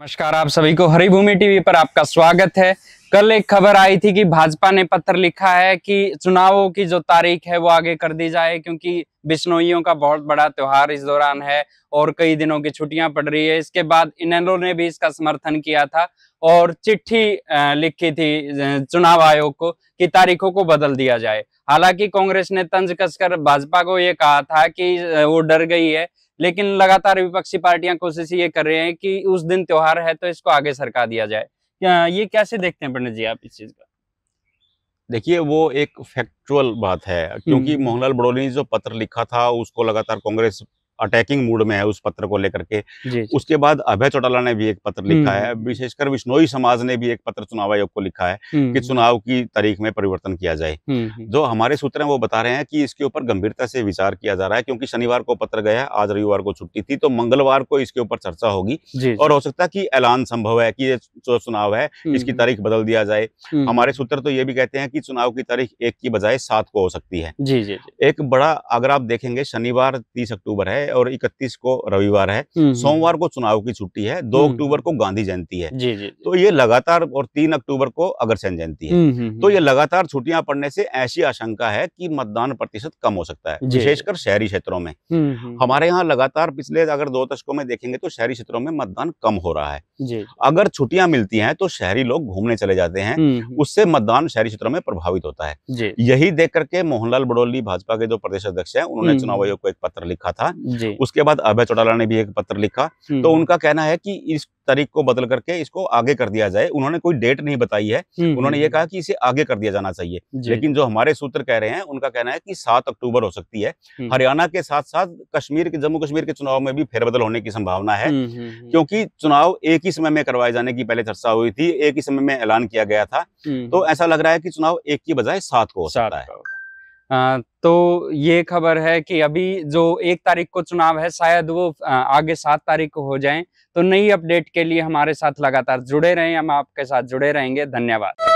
नमस्कार आप सभी को हरिभूमि टीवी पर आपका स्वागत है कल एक खबर आई थी कि भाजपा ने पत्र लिखा है कि चुनावों की जो तारीख है वो आगे कर दी जाए क्योंकि बिश्नोइयों का बहुत बड़ा त्योहार इस दौरान है और कई दिनों की छुट्टियां पड़ रही है इसके बाद इनलो ने भी इसका समर्थन किया था और चिट्ठी लिखी थी चुनाव आयोग को कि तारीखों को बदल दिया जाए हालांकि कांग्रेस ने तंज कसकर भाजपा को ये कहा था कि वो डर गई है लेकिन लगातार विपक्षी पार्टियां कोशिश ये कर रहे हैं कि उस दिन त्योहार है तो इसको आगे सरका दिया जाए ये कैसे देखते हैं पंडित जी आप इस चीज का देखिए वो एक फैक्चुअल बात है क्योंकि हम्म। मोहनलाल बड़ोली ने जो पत्र लिखा था उसको लगातार कांग्रेस अटैकिंग मूड में है उस पत्र को लेकर के उसके बाद अभय चौटाला ने भी एक पत्र लिखा हम्म। है विशेषकर विश्नोई समाज ने भी एक पत्र चुनाव आयोग को लिखा है हम्म, कि हम्म। चुनाव की तारीख में परिवर्तन किया जाए जो हमारे सूत्र हैं वो बता रहे हैं कि इसके ऊपर गंभीरता से विचार किया जा रहा है क्योंकि शनिवार को पत्र गया आज रविवार को छुट्टी थी तो मंगलवार को इसके ऊपर चर्चा होगी और हो सकता है की ऐलान संभव है की जो चुनाव है इसकी तारीख बदल दिया जाए हमारे सूत्र तो ये भी कहते हैं कि चुनाव की तारीख एक की बजाय सात को हो सकती है एक बड़ा अगर आप देखेंगे शनिवार तीस अक्टूबर है और इकतीस को रविवार है हम्म, हम्म। सोमवार को चुनाव की छुट्टी है दो हम्म, अक्टूबर को गांधी जयंती है जी, जी, तो ये लगातार और तीन अक्टूबर को अग्रसेन जयंती है तो ये लगातार छुट्टियां पड़ने से ऐसी आशंका है कि मतदान प्रतिशत कम हो सकता है विशेषकर शहरी क्षेत्रों में हमारे यहाँ लगातार पिछले अगर दो दशकों में देखेंगे तो शहरी क्षेत्रों में मतदान कम हो रहा है अगर छुट्टियां मिलती है तो शहरी लोग घूमने चले जाते हैं उससे मतदान शहरी क्षेत्रों में प्रभावित होता है यही देख करके मोहनलाल बडोली भाजपा के जो प्रदेश अध्यक्ष है उन्होंने चुनाव आयोग को एक पत्र लिखा था उसके बाद अभय चौटाला ने भी एक पत्र लिखा हम्म। तो उनका कहना है कि इस तारीख को बदल करके इसको आगे कर दिया जाए उन्होंने कोई डेट नहीं बताई है हम्म, हम्म, उन्होंने ये कहा कि इसे आगे कर दिया जाना चाहिए लेकिन जो हमारे सूत्र कह रहे हैं उनका कहना है कि सात अक्टूबर हो सकती है हरियाणा के साथ साथ कश्मीर के जम्मू कश्मीर के चुनाव में भी फेरबदल होने की संभावना है क्योंकि चुनाव एक ही समय में करवाए जाने की पहले चर्चा हुई थी एक ही समय में ऐलान किया गया था तो ऐसा लग रहा है कि चुनाव एक की बजाय सात को हो सकता है तो ये खबर है कि अभी जो एक तारीख को चुनाव है शायद वो आगे सात तारीख को हो जाए तो नई अपडेट के लिए हमारे साथ लगातार जुड़े रहें हम आपके साथ जुड़े रहेंगे धन्यवाद